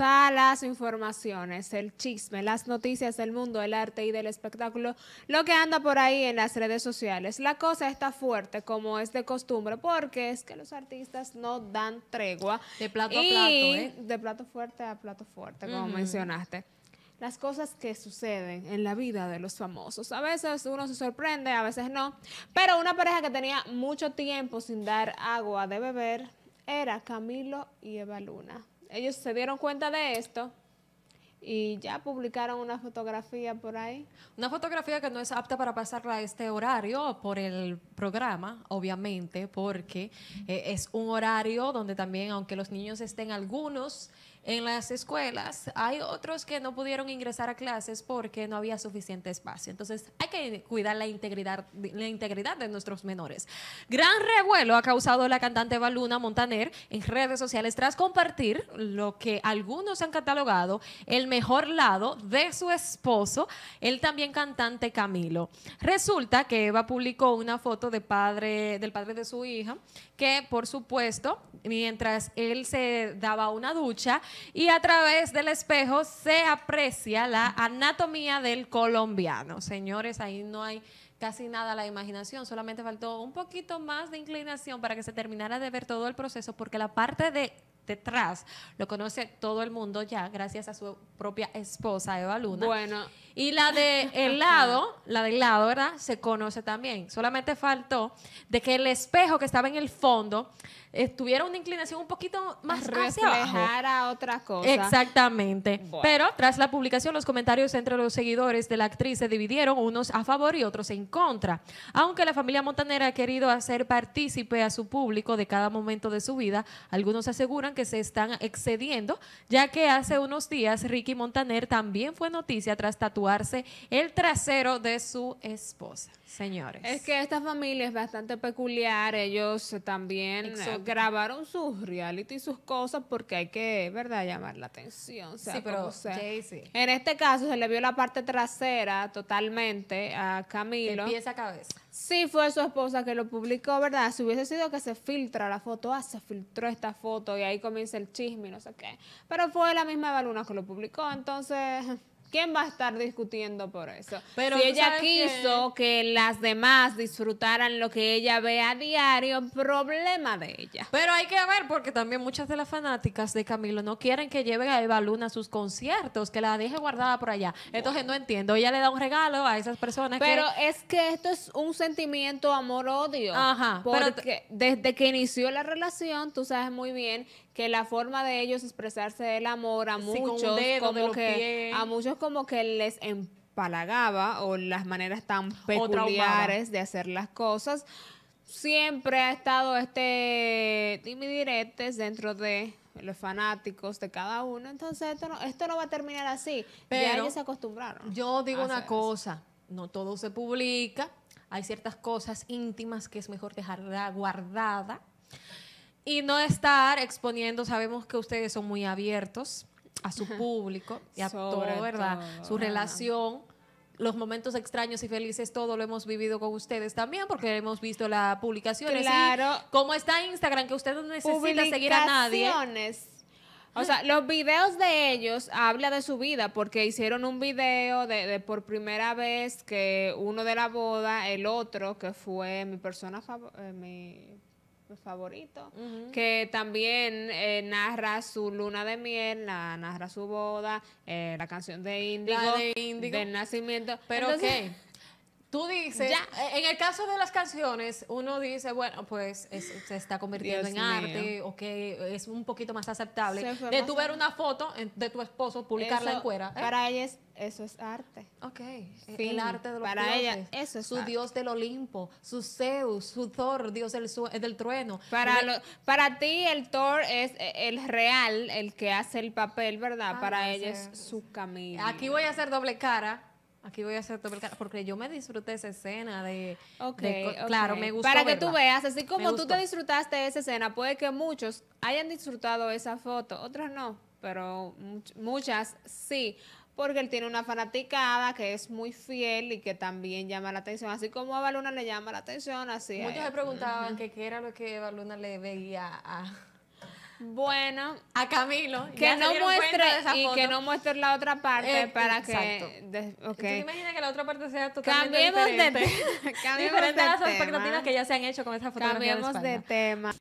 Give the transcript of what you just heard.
a las informaciones, el chisme, las noticias del mundo del arte y del espectáculo, lo que anda por ahí en las redes sociales. La cosa está fuerte, como es de costumbre, porque es que los artistas no dan tregua. De plato a plato, ¿eh? De plato fuerte a plato fuerte, como mencionaste las cosas que suceden en la vida de los famosos. A veces uno se sorprende, a veces no. Pero una pareja que tenía mucho tiempo sin dar agua de beber era Camilo y Eva Luna ellos se dieron cuenta de esto y ya publicaron una fotografía por ahí. Una fotografía que no es apta para pasarla a este horario por el programa, obviamente, porque eh, es un horario donde también, aunque los niños estén algunos en las escuelas. Hay otros que no pudieron ingresar a clases porque no había suficiente espacio. Entonces hay que cuidar la integridad, la integridad de nuestros menores. Gran revuelo ha causado la cantante Baluna Montaner en redes sociales tras compartir lo que algunos han catalogado el mejor lado de su esposo, el también cantante Camilo. Resulta que Eva publicó una foto de padre, del padre de su hija que, por supuesto, mientras él se daba una ducha, y a través del espejo se aprecia la anatomía del colombiano. Señores, ahí no hay casi nada a la imaginación, solamente faltó un poquito más de inclinación para que se terminara de ver todo el proceso, porque la parte de detrás lo conoce todo el mundo ya, gracias a su propia esposa, Eva Luna. Bueno. Y la de lado, la del lado, ¿verdad? Se conoce también. Solamente faltó de que el espejo que estaba en el fondo Estuviera una inclinación un poquito más reflejar a otra cosa. Exactamente. Pero tras la publicación, los comentarios entre los seguidores de la actriz se dividieron, unos a favor y otros en contra. Aunque la familia Montaner ha querido hacer partícipe a su público de cada momento de su vida, algunos aseguran que se están excediendo, ya que hace unos días Ricky Montaner también fue noticia tras tatuarse el trasero de su esposa. Señores. Es que esta familia es bastante peculiar, ellos también eh, grabaron sus reality y sus cosas porque hay que, ¿verdad?, llamar la atención. sí, pero En este caso se le vio la parte trasera totalmente a Camilo. y esa cabeza. Sí, fue su esposa que lo publicó, ¿verdad? Si hubiese sido que se filtra la foto, ah, se filtró esta foto y ahí comienza el chisme y no sé qué. Pero fue la misma Baluna que lo publicó, entonces... ¿quién va a estar discutiendo por eso? Pero ella quiso que... las demás disfrutaran lo que ella ve a diario, problema de ella. Pero hay que ver, porque también muchas de las fanáticas de Camilo no quieren que lleve a Eva Luna sus conciertos, que la deje guardada por allá. Entonces no entiendo, ella le da un regalo a esas personas. Pero es que esto es un sentimiento amor-odio. Ajá. Porque desde que inició la relación, tú sabes muy bien que la forma de ellos expresarse el amor a muchos, como que a muchos como que les empalagaba o las maneras tan peculiares de hacer las cosas. Siempre ha estado este timidiretes dentro de los fanáticos de cada uno. Entonces, esto no, va a terminar así. Pero ya ellos se acostumbraron. Yo digo una cosa, no todo se publica. Hay ciertas cosas íntimas que es mejor dejarla guardada y no estar exponiendo. Sabemos que ustedes son muy abiertos a su público y a todo, ¿verdad? Su relación los momentos extraños y felices, todo lo hemos vivido con ustedes también, porque hemos visto las publicaciones. Claro. Y cómo está Instagram, que usted no necesita seguir a nadie. O sea, los videos de ellos habla de su vida, porque hicieron un video de, por primera vez que uno de la boda, el otro, que fue mi persona, favorita, eh, favorito, que también eh, narra su luna de miel, la narra su boda, eh, la canción de Índigo, del nacimiento. Pero ¿qué? Tú dices, eh, en el caso de las canciones, uno dice, bueno, pues se está convirtiendo en arte o que es un poquito más aceptable. De tu ver una foto de tu esposo, publicarla en fuera ¿eh? Para ella eso es arte. Ok, e, el arte de los para eso es Su dios del Olimpo, su Zeus, su Thor, dios del, del trueno. Para, para ti el Thor es e, el real, el que hace el papel, ¿verdad? Ah, para ella es su camino. Aquí voy a hacer doble cara aquí voy a hacer todo el porque yo me disfruté esa escena de, okay, claro, me gustó. Para que tú veas, así como tú te disfrutaste esa escena, puede que muchos hayan disfrutado esa foto, otros no, pero muchas sí, porque él tiene una fanaticada que es muy fiel y que también llama la atención, así como a Baluna le llama la atención, así. Muchos se preguntaban que qué era lo que Baluna le veía a bueno a Camilo que no muestre y que no muestre la otra parte eh, para exacto. que de, ¿Tú te imaginas que la otra parte sea totalmente cambiemos diferente de, cambiemos diferente a las expectativas que ya se han hecho con esa fotografía cambiemos de, de tema